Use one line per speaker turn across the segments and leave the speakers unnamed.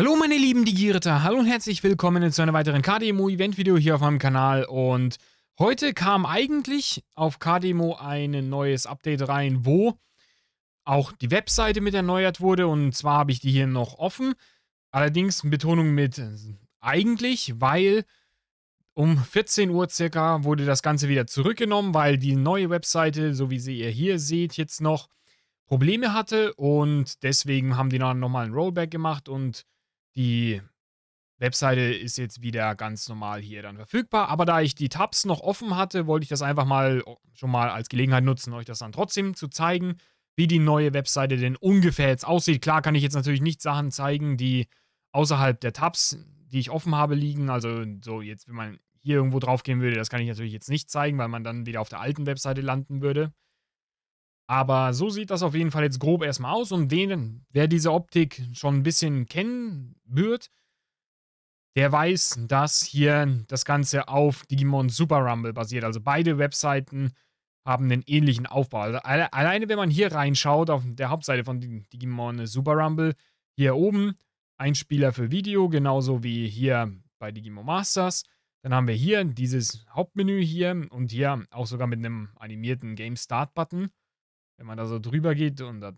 Hallo meine lieben Digiritter, hallo und herzlich willkommen zu einem weiteren KDMO Event Video hier auf meinem Kanal und heute kam eigentlich auf KDMO ein neues Update rein, wo auch die Webseite mit erneuert wurde und zwar habe ich die hier noch offen, allerdings Betonung mit eigentlich, weil um 14 Uhr circa wurde das Ganze wieder zurückgenommen, weil die neue Webseite, so wie sie ihr hier seht, jetzt noch Probleme hatte und deswegen haben die dann nochmal ein Rollback gemacht und die Webseite ist jetzt wieder ganz normal hier dann verfügbar. Aber da ich die Tabs noch offen hatte, wollte ich das einfach mal oh, schon mal als Gelegenheit nutzen, euch das dann trotzdem zu zeigen, wie die neue Webseite denn ungefähr jetzt aussieht. Klar kann ich jetzt natürlich nicht Sachen zeigen, die außerhalb der Tabs, die ich offen habe, liegen. Also so jetzt, wenn man hier irgendwo drauf gehen würde, das kann ich natürlich jetzt nicht zeigen, weil man dann wieder auf der alten Webseite landen würde. Aber so sieht das auf jeden Fall jetzt grob erstmal aus. Und wen, wer diese Optik schon ein bisschen kennen wird, der weiß, dass hier das Ganze auf Digimon Super Rumble basiert. Also beide Webseiten haben einen ähnlichen Aufbau. Also alle, alleine wenn man hier reinschaut, auf der Hauptseite von Digimon Super Rumble, hier oben ein Spieler für Video, genauso wie hier bei Digimon Masters. Dann haben wir hier dieses Hauptmenü hier und hier auch sogar mit einem animierten Game Start Button. Wenn man da so drüber geht und dann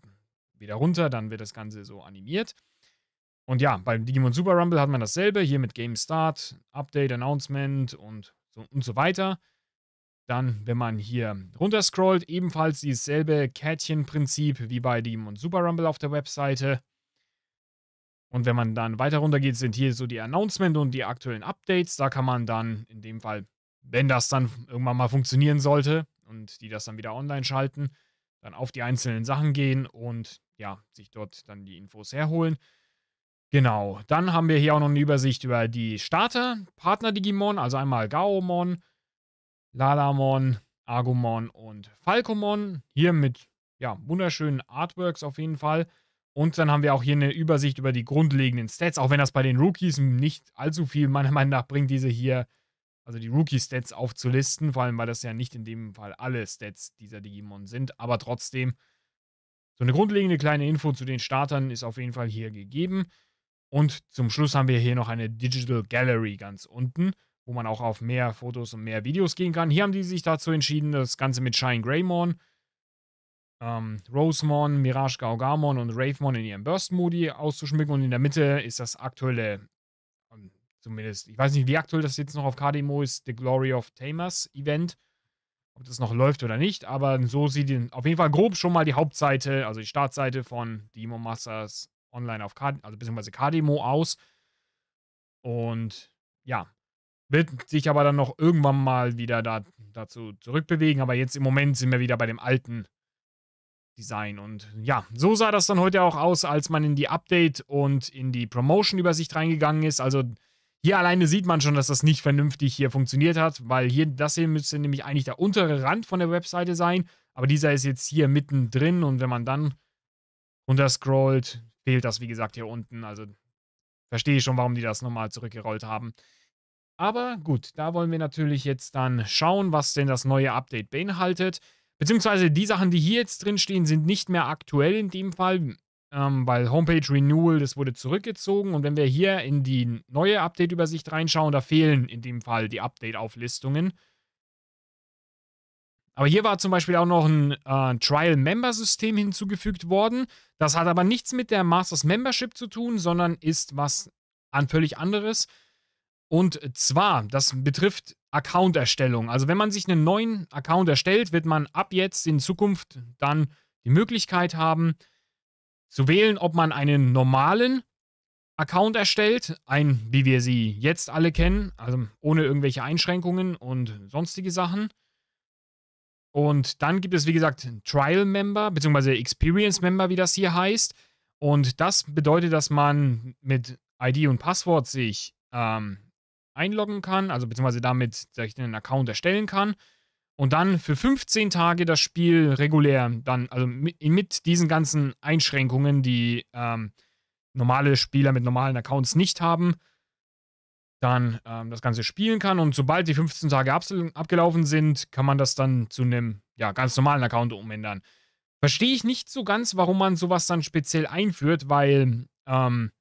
wieder runter, dann wird das Ganze so animiert. Und ja, beim Digimon Super Rumble hat man dasselbe, hier mit Game Start, Update, Announcement und so, und so weiter. Dann, wenn man hier runter scrollt, ebenfalls dieselbe Kärtchenprinzip wie bei Digimon Super Rumble auf der Webseite. Und wenn man dann weiter runter geht, sind hier so die Announcement und die aktuellen Updates. Da kann man dann in dem Fall, wenn das dann irgendwann mal funktionieren sollte und die das dann wieder online schalten, dann auf die einzelnen Sachen gehen und ja, sich dort dann die Infos herholen. Genau, dann haben wir hier auch noch eine Übersicht über die Starter, Partner-Digimon, also einmal Gaomon, Lalamon, Agumon und Falcomon. Hier mit ja, wunderschönen Artworks auf jeden Fall. Und dann haben wir auch hier eine Übersicht über die grundlegenden Stats, auch wenn das bei den Rookies nicht allzu viel meiner Meinung nach bringt, diese hier also die Rookie-Stats aufzulisten, vor allem, weil das ja nicht in dem Fall alle Stats dieser Digimon sind, aber trotzdem, so eine grundlegende kleine Info zu den Startern ist auf jeden Fall hier gegeben. Und zum Schluss haben wir hier noch eine Digital Gallery ganz unten, wo man auch auf mehr Fotos und mehr Videos gehen kann. Hier haben die sich dazu entschieden, das Ganze mit Shine Greymon, ähm, Rosemon, Mirage Gaugamon und Ravemon in ihrem Burst-Modi auszuschmücken. Und in der Mitte ist das aktuelle Zumindest. Ich weiß nicht, wie aktuell das jetzt noch auf KDMO ist, The Glory of Tamers Event. Ob das noch läuft oder nicht, aber so sieht ihn auf jeden Fall grob schon mal die Hauptseite, also die Startseite von Demo Masters online auf KDMO, also beziehungsweise KDMO aus. Und ja, wird sich aber dann noch irgendwann mal wieder da, dazu zurückbewegen. Aber jetzt im Moment sind wir wieder bei dem alten Design. Und ja, so sah das dann heute auch aus, als man in die Update und in die Promotion-Übersicht reingegangen ist. Also hier alleine sieht man schon, dass das nicht vernünftig hier funktioniert hat, weil hier das hier müsste nämlich eigentlich der untere Rand von der Webseite sein, aber dieser ist jetzt hier mittendrin und wenn man dann runterscrollt, fehlt das wie gesagt hier unten. Also verstehe ich schon, warum die das nochmal zurückgerollt haben. Aber gut, da wollen wir natürlich jetzt dann schauen, was denn das neue Update beinhaltet. Beziehungsweise die Sachen, die hier jetzt drin stehen, sind nicht mehr aktuell in dem Fall ähm, weil Homepage Renewal, das wurde zurückgezogen. Und wenn wir hier in die neue Update-Übersicht reinschauen, da fehlen in dem Fall die Update-Auflistungen. Aber hier war zum Beispiel auch noch ein äh, Trial-Member-System hinzugefügt worden. Das hat aber nichts mit der Masters Membership zu tun, sondern ist was an völlig anderes. Und zwar, das betrifft Account-Erstellung. Also wenn man sich einen neuen Account erstellt, wird man ab jetzt in Zukunft dann die Möglichkeit haben, zu wählen, ob man einen normalen Account erstellt, ein, wie wir sie jetzt alle kennen, also ohne irgendwelche Einschränkungen und sonstige Sachen. Und dann gibt es, wie gesagt, Trial Member, beziehungsweise Experience Member, wie das hier heißt. Und das bedeutet, dass man mit ID und Passwort sich ähm, einloggen kann, also beziehungsweise damit einen Account erstellen kann und dann für 15 Tage das Spiel regulär, dann, also mit, mit diesen ganzen Einschränkungen, die ähm, normale Spieler mit normalen Accounts nicht haben, dann ähm, das Ganze spielen kann. Und sobald die 15 Tage abgelaufen sind, kann man das dann zu einem ja, ganz normalen Account umändern. Verstehe ich nicht so ganz, warum man sowas dann speziell einführt, weil ähm,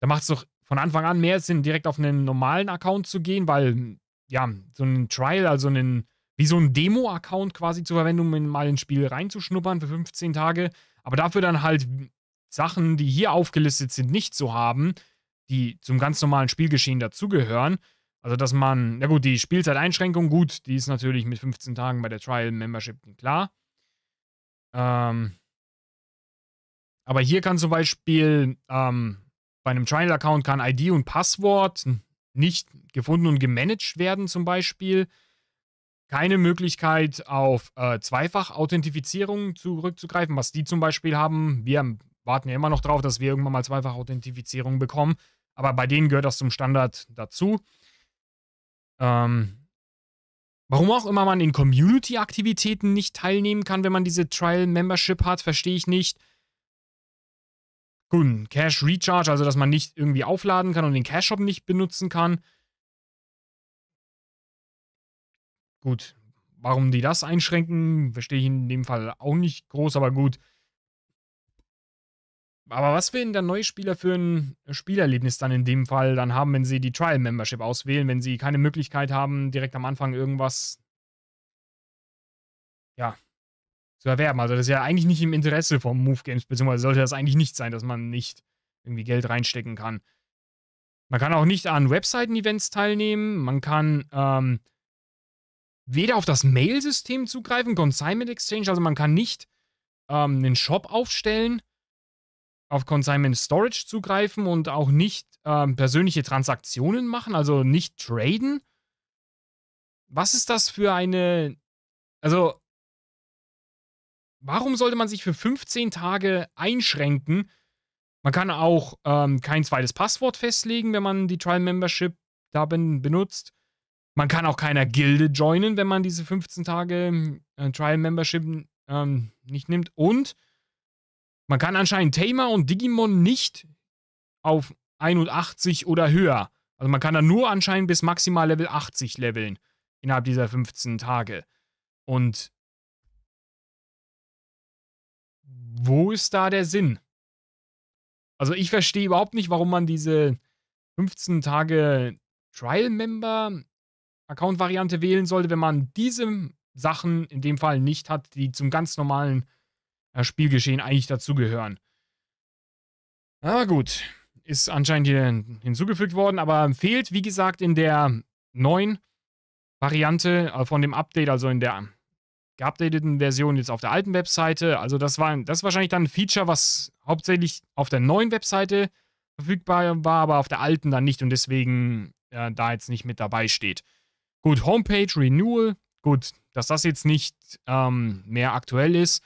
da macht es doch von Anfang an mehr Sinn, direkt auf einen normalen Account zu gehen, weil ja, so ein Trial, also einen wie so ein Demo-Account quasi zu verwenden, um mal ins Spiel reinzuschnuppern für 15 Tage. Aber dafür dann halt Sachen, die hier aufgelistet sind, nicht zu haben, die zum ganz normalen Spielgeschehen dazugehören. Also, dass man, na gut, die Spielzeiteinschränkung, gut, die ist natürlich mit 15 Tagen bei der Trial Membership klar. Ähm, aber hier kann zum Beispiel ähm, bei einem Trial-Account kann ID und Passwort nicht gefunden und gemanagt werden, zum Beispiel keine Möglichkeit auf äh, Zweifach-Authentifizierung zurückzugreifen, was die zum Beispiel haben. Wir warten ja immer noch darauf, dass wir irgendwann mal Zweifach-Authentifizierung bekommen, aber bei denen gehört das zum Standard dazu. Ähm, Warum auch immer man in Community-Aktivitäten nicht teilnehmen kann, wenn man diese Trial-Membership hat, verstehe ich nicht. Gut, Cash Recharge, also dass man nicht irgendwie aufladen kann und den Cash-Shop nicht benutzen kann. Gut, warum die das einschränken, verstehe ich in dem Fall auch nicht groß, aber gut. Aber was werden dann neue Spieler für ein Spielerlebnis dann in dem Fall dann haben, wenn sie die Trial Membership auswählen, wenn sie keine Möglichkeit haben, direkt am Anfang irgendwas ja, zu erwerben? Also das ist ja eigentlich nicht im Interesse von Move Games, beziehungsweise sollte das eigentlich nicht sein, dass man nicht irgendwie Geld reinstecken kann. Man kann auch nicht an Webseiten-Events teilnehmen, man kann ähm, weder auf das Mail-System zugreifen, Consignment Exchange, also man kann nicht ähm, einen Shop aufstellen, auf Consignment Storage zugreifen und auch nicht ähm, persönliche Transaktionen machen, also nicht traden. Was ist das für eine. Also, warum sollte man sich für 15 Tage einschränken? Man kann auch ähm, kein zweites Passwort festlegen, wenn man die Trial Membership da ben benutzt. Man kann auch keiner Gilde joinen, wenn man diese 15 Tage ähm, äh, Trial Membership ähm, nicht nimmt. Und man kann anscheinend Tamer und Digimon nicht auf 81 oder höher. Also man kann da nur anscheinend bis maximal Level 80 leveln innerhalb dieser 15 Tage. Und wo ist da der Sinn? Also ich verstehe überhaupt nicht, warum man diese 15 Tage Trial Member Account-Variante wählen sollte, wenn man diese Sachen in dem Fall nicht hat, die zum ganz normalen äh, Spielgeschehen eigentlich dazugehören. Na gut, ist anscheinend hier hinzugefügt worden, aber fehlt, wie gesagt, in der neuen Variante äh, von dem Update, also in der geupdateten Version jetzt auf der alten Webseite. Also das war das ist wahrscheinlich dann ein Feature, was hauptsächlich auf der neuen Webseite verfügbar war, aber auf der alten dann nicht und deswegen äh, da jetzt nicht mit dabei steht. Gut, Homepage Renewal. Gut, dass das jetzt nicht ähm, mehr aktuell ist,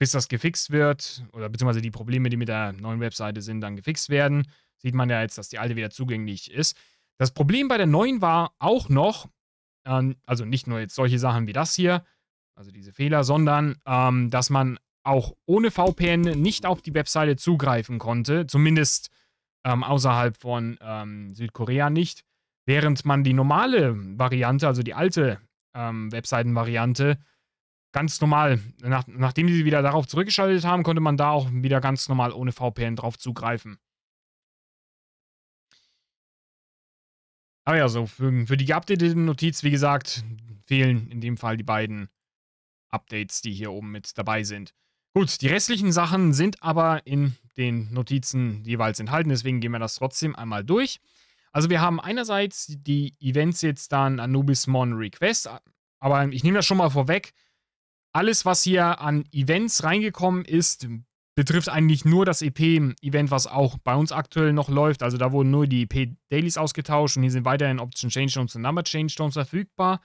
bis das gefixt wird oder beziehungsweise die Probleme, die mit der neuen Webseite sind, dann gefixt werden, sieht man ja jetzt, dass die alte wieder zugänglich ist. Das Problem bei der neuen war auch noch, ähm, also nicht nur jetzt solche Sachen wie das hier, also diese Fehler, sondern ähm, dass man auch ohne VPN nicht auf die Webseite zugreifen konnte, zumindest ähm, außerhalb von ähm, Südkorea nicht. Während man die normale Variante, also die alte ähm, webseiten ganz normal, nach, nachdem sie wieder darauf zurückgeschaltet haben, konnte man da auch wieder ganz normal ohne VPN drauf zugreifen. Aber ja, so für, für die geupdatete Notiz, wie gesagt, fehlen in dem Fall die beiden Updates, die hier oben mit dabei sind. Gut, die restlichen Sachen sind aber in den Notizen jeweils enthalten, deswegen gehen wir das trotzdem einmal durch. Also wir haben einerseits die Events jetzt dann Anubis Mon Request, aber ich nehme das schon mal vorweg. Alles, was hier an Events reingekommen ist, betrifft eigentlich nur das EP-Event, was auch bei uns aktuell noch läuft. Also da wurden nur die EP-Dailies ausgetauscht und hier sind weiterhin Option Change und Number Change Stones verfügbar.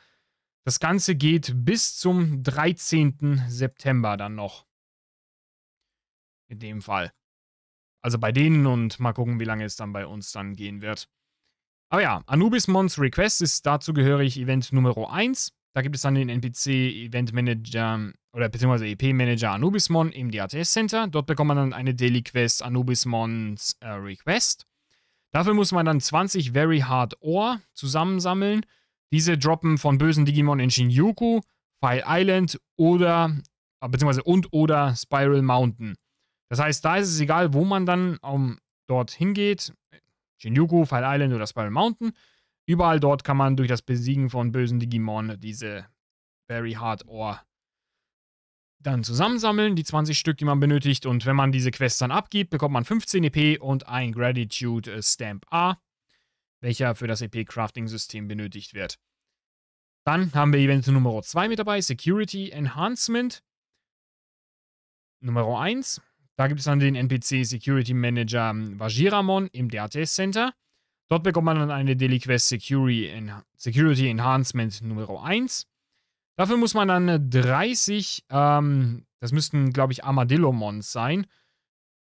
Das Ganze geht bis zum 13. September dann noch. In dem Fall. Also bei denen und mal gucken, wie lange es dann bei uns dann gehen wird. Aber ja, Anubis Mons Request ist dazugehörig Event Nummer 1. Da gibt es dann den NPC Event Manager oder beziehungsweise EP Manager Anubismon im DATS Center. Dort bekommt man dann eine Daily Quest Anubismons äh, Request. Dafür muss man dann 20 Very Hard Ore zusammensammeln. Diese droppen von bösen Digimon in Shinjuku, File Island oder äh, beziehungsweise und oder Spiral Mountain. Das heißt, da ist es egal, wo man dann um, ähm, dort hingeht. Shinjuku, File Island oder Spiral Mountain. Überall dort kann man durch das Besiegen von bösen Digimon diese Very Hard Ore dann zusammensammeln, die 20 Stück, die man benötigt. Und wenn man diese Quests dann abgibt, bekommt man 15 EP und ein Gratitude äh, Stamp A, welcher für das EP-Crafting-System benötigt wird. Dann haben wir Event Nummer 2 mit dabei, Security Enhancement. Nummer 1, da gibt es dann den NPC Security Manager ähm, Vajiramon im DATS Center. Dort bekommt man dann eine Deliquest Security Enhancement Nummer 1. Dafür muss man dann 30, ähm, das müssten, glaube ich, Armadillo-Mons sein,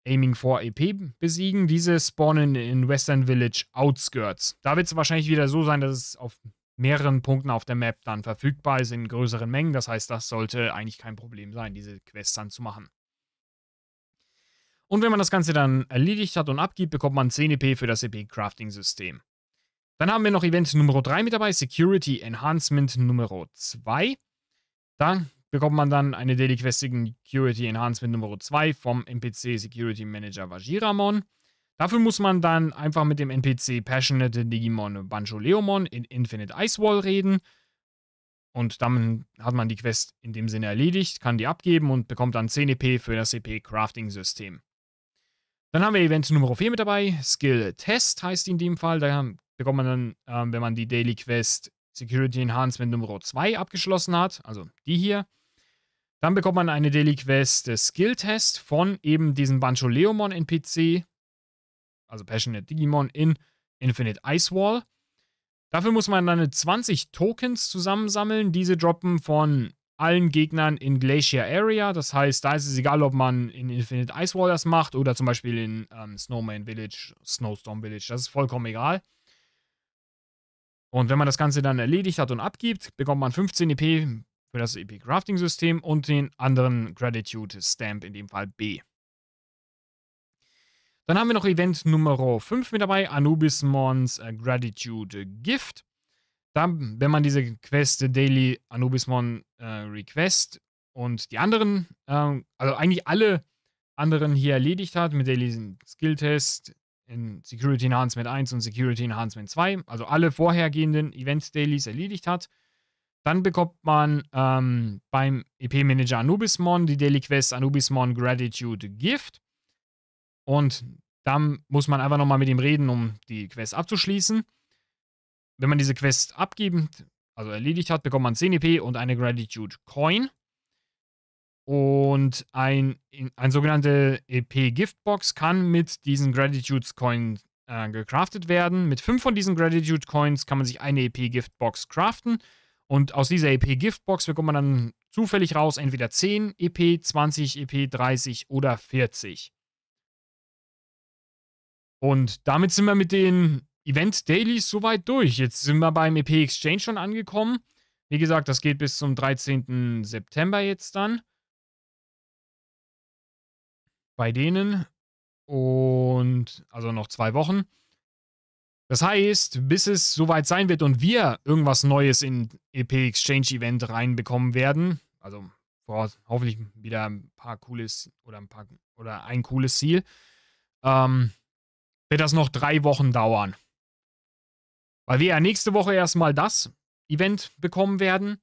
Aiming for EP besiegen. Diese spawnen in Western Village Outskirts. Da wird es wahrscheinlich wieder so sein, dass es auf mehreren Punkten auf der Map dann verfügbar ist in größeren Mengen. Das heißt, das sollte eigentlich kein Problem sein, diese Quests dann zu machen. Und wenn man das Ganze dann erledigt hat und abgibt, bekommt man 10 EP für das EP-Crafting-System. Dann haben wir noch Event Nummer 3 mit dabei, Security Enhancement Nummer 2. Da bekommt man dann eine Daily Questing Security Enhancement Nummer 2 vom NPC Security Manager Vajiramon. Dafür muss man dann einfach mit dem NPC Passionate Digimon Banjo Leomon in Infinite Ice Wall reden. Und dann hat man die Quest in dem Sinne erledigt, kann die abgeben und bekommt dann 10 EP für das EP Crafting System. Dann haben wir Event Nummer 4 mit dabei. Skill Test heißt in dem Fall. Da bekommt man dann, ähm, wenn man die Daily Quest Security Enhancement Nummer 2 abgeschlossen hat, also die hier, dann bekommt man eine Daily Quest Skill Test von eben diesem Bancho Leomon NPC, also Passionate Digimon in Infinite Ice Wall. Dafür muss man dann 20 Tokens zusammensammeln. Diese droppen von allen Gegnern in Glacier Area. Das heißt, da ist es egal, ob man in Infinite Ice Wall das macht oder zum Beispiel in ähm, Snowman Village, Snowstorm Village. Das ist vollkommen egal. Und wenn man das Ganze dann erledigt hat und abgibt, bekommt man 15 EP für das EP Crafting System und den anderen Gratitude Stamp, in dem Fall B. Dann haben wir noch Event Nummer 5 mit dabei, Anubis Mons äh, Gratitude Gift. Dann, wenn man diese Quest äh, Daily Anubismon äh, Request und die anderen, ähm, also eigentlich alle anderen hier erledigt hat mit Daily Skill Test, in Security Enhancement 1 und Security Enhancement 2, also alle vorhergehenden Event Dailies erledigt hat, dann bekommt man ähm, beim EP-Manager Anubismon die Daily Quest Anubismon Gratitude Gift. Und dann muss man einfach nochmal mit ihm reden, um die Quest abzuschließen. Wenn man diese Quest abgeben, also erledigt hat, bekommt man 10 EP und eine Gratitude Coin. Und ein, ein sogenannte EP-Giftbox kann mit diesen Gratitude Coins äh, gecraftet werden. Mit 5 von diesen Gratitude Coins kann man sich eine EP-Giftbox craften. Und aus dieser EP-Giftbox bekommt man dann zufällig raus entweder 10 EP, 20 EP, 30 oder 40. Und damit sind wir mit den Event Daily ist soweit durch. Jetzt sind wir beim EP Exchange schon angekommen. Wie gesagt, das geht bis zum 13. September jetzt dann. Bei denen. Und also noch zwei Wochen. Das heißt, bis es soweit sein wird und wir irgendwas Neues in EP Exchange Event reinbekommen werden, also hoffentlich wieder ein paar cooles oder ein paar oder ein cooles Ziel, ähm, wird das noch drei Wochen dauern. Weil wir ja nächste Woche erstmal das Event bekommen werden.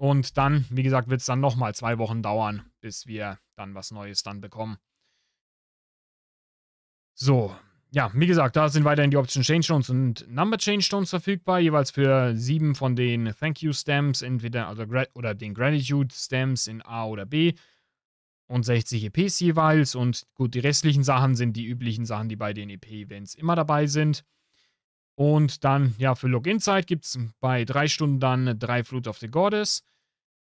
Und dann, wie gesagt, wird es dann nochmal zwei Wochen dauern, bis wir dann was Neues dann bekommen. So, ja, wie gesagt, da sind weiterhin die Option Change Stones und Number Change Stones verfügbar, jeweils für sieben von den Thank You Stamps, entweder also, oder den Gratitude Stamps in A oder B und 60 EPs jeweils. Und gut, die restlichen Sachen sind die üblichen Sachen, die bei den EP-Events immer dabei sind. Und dann, ja, für Login-Zeit gibt es bei drei Stunden dann drei Flute of the Goddess,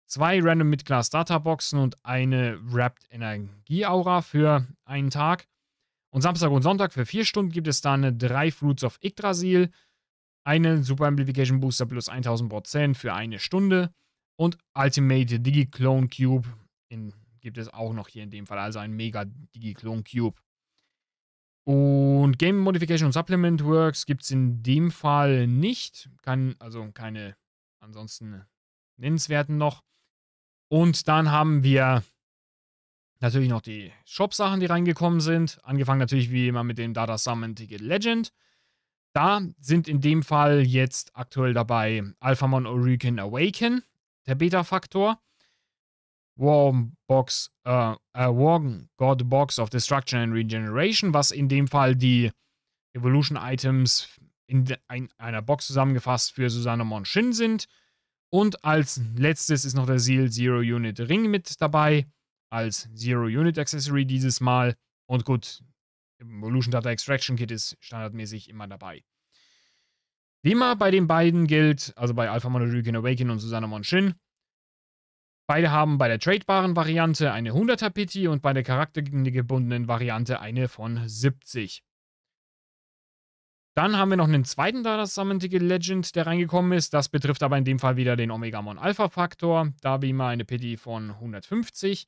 zwei Random mid Class Data Boxen und eine Wrapped Energie Aura für einen Tag. Und Samstag und Sonntag für vier Stunden gibt es dann drei Flutes of Yggdrasil, einen Super Amplification Booster plus 1000% für eine Stunde und Ultimate Digi-Clone Cube in, gibt es auch noch hier in dem Fall, also ein mega Digi-Clone Cube. Und Game Modification und Supplement Works gibt es in dem Fall nicht. Kein, also keine ansonsten nennenswerten noch. Und dann haben wir natürlich noch die Shop-Sachen, die reingekommen sind. Angefangen natürlich wie immer mit dem Data Summon Ticket Legend. Da sind in dem Fall jetzt aktuell dabei Alphamon Oricon Awaken, der Beta-Faktor. Warm Box, äh, äh, Warm God Box of Destruction and Regeneration, was in dem Fall die Evolution Items in, de, in einer Box zusammengefasst für Susanne Monshin sind. Und als letztes ist noch der Seal Zero Unit Ring mit dabei, als Zero Unit Accessory dieses Mal. Und gut, Evolution Data Extraction Kit ist standardmäßig immer dabei. Wie immer bei den beiden gilt, also bei Alpha Monolithic Awaken und Susanne Monshin, Beide haben bei der tradebaren Variante eine 100er Pity und bei der charaktergebundenen Variante eine von 70. Dann haben wir noch einen zweiten Data Ticket Legend, der reingekommen ist. Das betrifft aber in dem Fall wieder den Omega Mon Alpha Faktor. Da wie immer eine Pity von 150.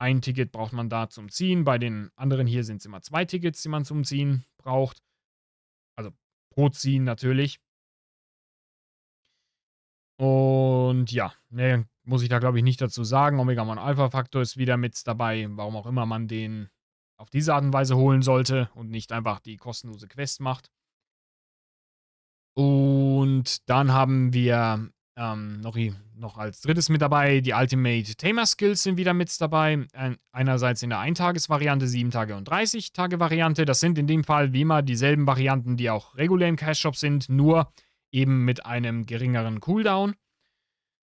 Ein Ticket braucht man da zum Ziehen. Bei den anderen hier sind es immer zwei Tickets, die man zum Ziehen braucht. Also pro Ziehen natürlich. Und ja, eine muss ich da, glaube ich, nicht dazu sagen. Omega-1-Alpha-Faktor ist wieder mit dabei, warum auch immer man den auf diese Art und Weise holen sollte und nicht einfach die kostenlose Quest macht. Und dann haben wir ähm, noch, noch als drittes mit dabei, die Ultimate Tamer Skills sind wieder mit dabei. Einerseits in der Eintagesvariante, 7 Tage und 30 Tage Variante. Das sind in dem Fall wie immer dieselben Varianten, die auch regulär im Cash Shop sind, nur eben mit einem geringeren Cooldown.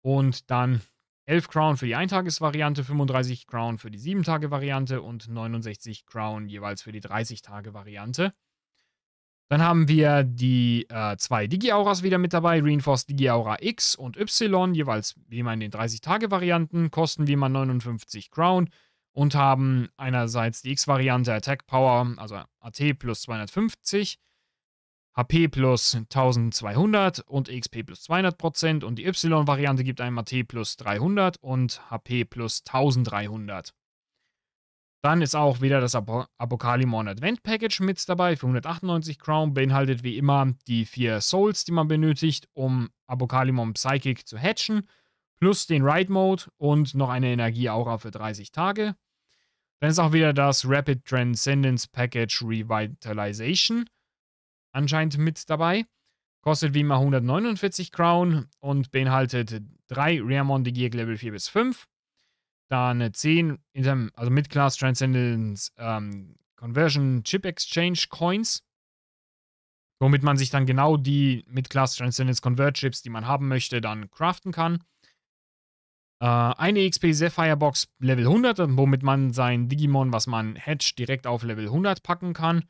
Und dann 11 Crown für die Eintagesvariante, 35 Crown für die 7-Tage-Variante und 69 Crown jeweils für die 30-Tage-Variante. Dann haben wir die äh, zwei Digi-Auras wieder mit dabei, Reinforced Digi-Aura X und Y, jeweils wie man in den 30-Tage-Varianten, kosten wie man 59 Crown und haben einerseits die X-Variante Attack Power, also AT plus 250 HP plus 1200 und XP plus 200 und die Y-Variante gibt einem AT plus 300 und HP plus 1300. Dann ist auch wieder das Apokalimon Advent Package mit dabei für 198 Crown, beinhaltet wie immer die vier Souls, die man benötigt, um Apokalimon Psychic zu hatchen, plus den Ride Mode und noch eine Energieaura für 30 Tage. Dann ist auch wieder das Rapid Transcendence Package Revitalization anscheinend mit dabei. Kostet wie immer 149 Crown und beinhaltet 3 Rare Gear Level 4 bis 5. Dann 10, also mit Class Transcendence ähm, Conversion Chip Exchange Coins, womit man sich dann genau die mit Class Transcendence Convert Chips, die man haben möchte, dann craften kann. Äh, eine XP Sapphire Box Level 100, womit man sein Digimon, was man hatcht, direkt auf Level 100 packen kann.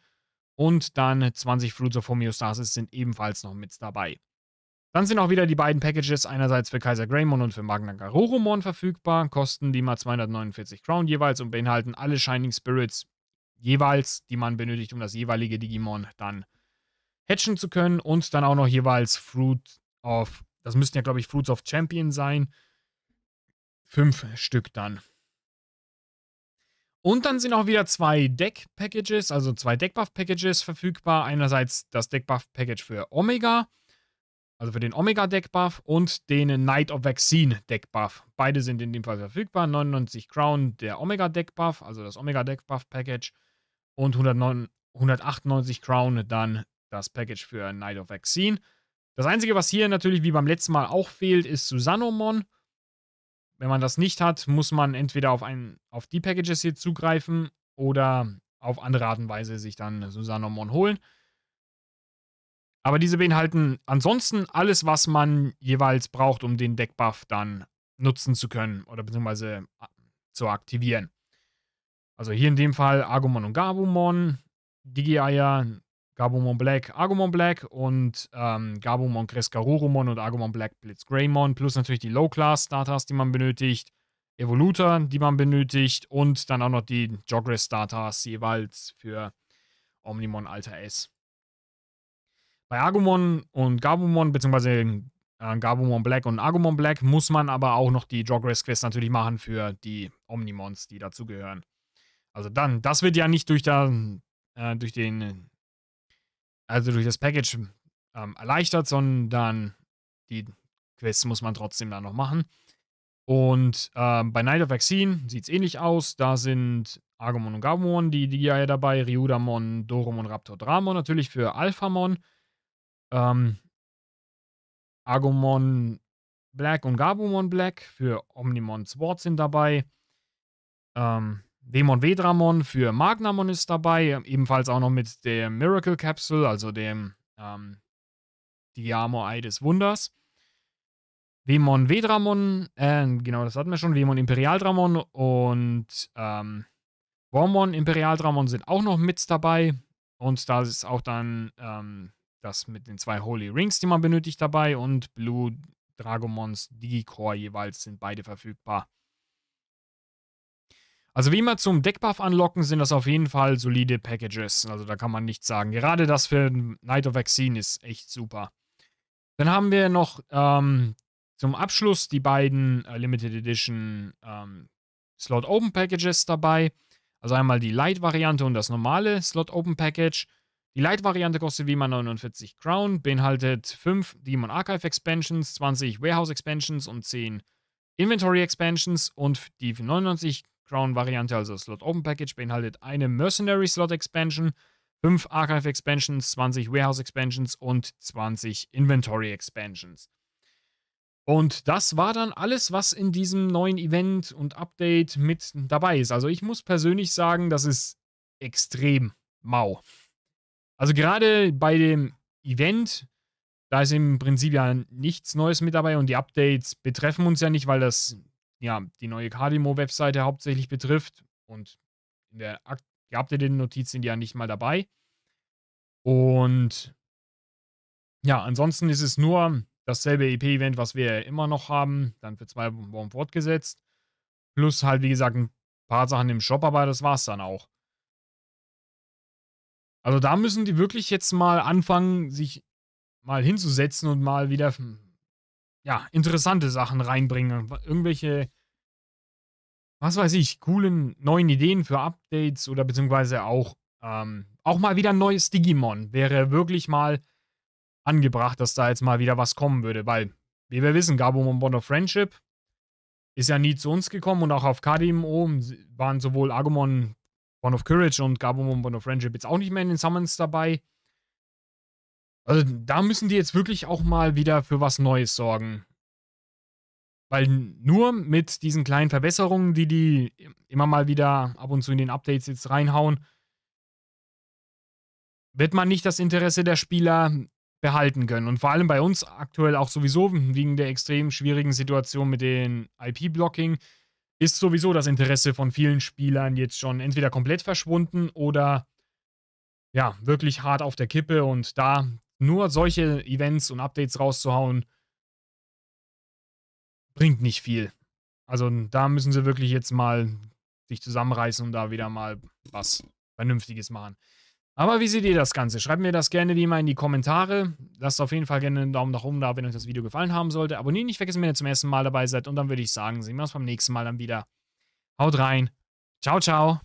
Und dann 20 Fruits of Homeostasis sind ebenfalls noch mit dabei. Dann sind auch wieder die beiden Packages einerseits für Kaiser Greymon und für Magna Garoromon verfügbar, kosten die mal 249 Crown jeweils und beinhalten alle Shining Spirits jeweils, die man benötigt, um das jeweilige Digimon dann hatchen zu können und dann auch noch jeweils Fruit of, das müssten ja glaube ich Fruits of Champion sein, fünf Stück dann und dann sind auch wieder zwei Deck-Packages, also zwei Deck-Buff-Packages verfügbar. Einerseits das Deck-Buff-Package für Omega, also für den Omega-Deck-Buff und den Knight of Vaccine-Deck-Buff. Beide sind in dem Fall verfügbar. 99 Crown, der Omega-Deck-Buff, also das Omega-Deck-Buff-Package und 198 Crown dann das Package für Knight of Vaccine. Das Einzige, was hier natürlich wie beim letzten Mal auch fehlt, ist Susanomon. Wenn man das nicht hat, muss man entweder auf, ein, auf die Packages hier zugreifen oder auf andere Art und Weise sich dann Susanomon holen. Aber diese beinhalten ansonsten alles, was man jeweils braucht, um den Deckbuff dann nutzen zu können oder beziehungsweise äh, zu aktivieren. Also hier in dem Fall Agumon und Gabumon, Digi-Eier, Gabumon Black, Agumon Black und ähm, Gabumon Crescarurumon und Agumon Black Blitz Greymon, plus natürlich die Low-Class-Starters, die man benötigt, Evoluter, die man benötigt und dann auch noch die Jogress-Starters jeweils für Omnimon Alter S. Bei Agumon und Gabumon, beziehungsweise äh, Gabumon Black und Agumon Black, muss man aber auch noch die Jogress-Quest natürlich machen für die Omnimons, die dazugehören. Also dann, das wird ja nicht durch, da, äh, durch den also durch das Package ähm, erleichtert, sondern die Quests muss man trotzdem dann noch machen. Und ähm, bei Night of Vaccine sieht es ähnlich aus. Da sind Agumon und Gabumon, die Digiae dabei, Ryudamon, Doromon, Raptor, Dramon natürlich für Alphamon. Ähm, Agumon Black und Gabumon Black für Omnimon Sword sind dabei. Ähm, Demon Vedramon für Magnamon ist dabei, ebenfalls auch noch mit der Miracle Capsule, also dem ähm, diamo Eye des Wunders. Vemon Vedramon, äh, genau, das hatten wir schon, Vemon Imperialdramon und ähm, Wormon Imperialdramon sind auch noch mit dabei. Und da ist auch dann ähm, das mit den zwei Holy Rings, die man benötigt, dabei und Blue Dragomons Digicore jeweils sind beide verfügbar. Also wie immer zum Deckbuff anlocken sind das auf jeden Fall solide Packages. Also da kann man nichts sagen. Gerade das für Night of Vaccine ist echt super. Dann haben wir noch ähm, zum Abschluss die beiden äh, Limited Edition ähm, Slot Open Packages dabei. Also einmal die Light-Variante und das normale Slot Open Package. Die Light-Variante kostet wie immer 49 Crown, beinhaltet 5 Demon Archive Expansions, 20 Warehouse Expansions und 10 Inventory Expansions und die für 99 Crown-Variante, also Slot Open Package, beinhaltet eine Mercenary Slot Expansion, 5 Archive Expansions, 20 Warehouse Expansions und 20 Inventory Expansions. Und das war dann alles, was in diesem neuen Event und Update mit dabei ist. Also ich muss persönlich sagen, das ist extrem mau. Also gerade bei dem Event, da ist im Prinzip ja nichts Neues mit dabei und die Updates betreffen uns ja nicht, weil das ja, die neue Cardimo-Webseite hauptsächlich betrifft. Und in der Akt ihr habt ja den Notizen ja nicht mal dabei. Und ja, ansonsten ist es nur dasselbe EP-Event, was wir ja immer noch haben, dann für zwei Wochen fortgesetzt. Plus halt, wie gesagt, ein paar Sachen im Shop, aber das war's dann auch. Also da müssen die wirklich jetzt mal anfangen, sich mal hinzusetzen und mal wieder hm, ja, interessante Sachen reinbringen. Irgendwelche, was weiß ich, coolen neuen Ideen für Updates oder beziehungsweise auch, ähm, auch mal wieder ein neues Digimon. Wäre wirklich mal angebracht, dass da jetzt mal wieder was kommen würde, weil, wie wir wissen, Gabumon Bond of Friendship ist ja nie zu uns gekommen und auch auf KDMO waren sowohl Agumon Bond of Courage und Gabumon Bond of Friendship jetzt auch nicht mehr in den Summons dabei. Also da müssen die jetzt wirklich auch mal wieder für was Neues sorgen. Weil nur mit diesen kleinen Verbesserungen, die die immer mal wieder ab und zu in den Updates jetzt reinhauen, wird man nicht das Interesse der Spieler behalten können. Und vor allem bei uns aktuell auch sowieso wegen der extrem schwierigen Situation mit dem IP-Blocking ist sowieso das Interesse von vielen Spielern jetzt schon entweder komplett verschwunden oder ja, wirklich hart auf der Kippe. Und da nur solche Events und Updates rauszuhauen, bringt nicht viel. Also da müssen sie wirklich jetzt mal sich zusammenreißen und da wieder mal was Vernünftiges machen. Aber wie seht ihr das Ganze? Schreibt mir das gerne wie immer in die Kommentare. Lasst auf jeden Fall gerne einen Daumen nach oben da, wenn euch das Video gefallen haben sollte. Abonniert nicht vergessen, wenn ihr zum ersten Mal dabei seid. Und dann würde ich sagen, sehen wir uns beim nächsten Mal dann wieder. Haut rein. Ciao, ciao.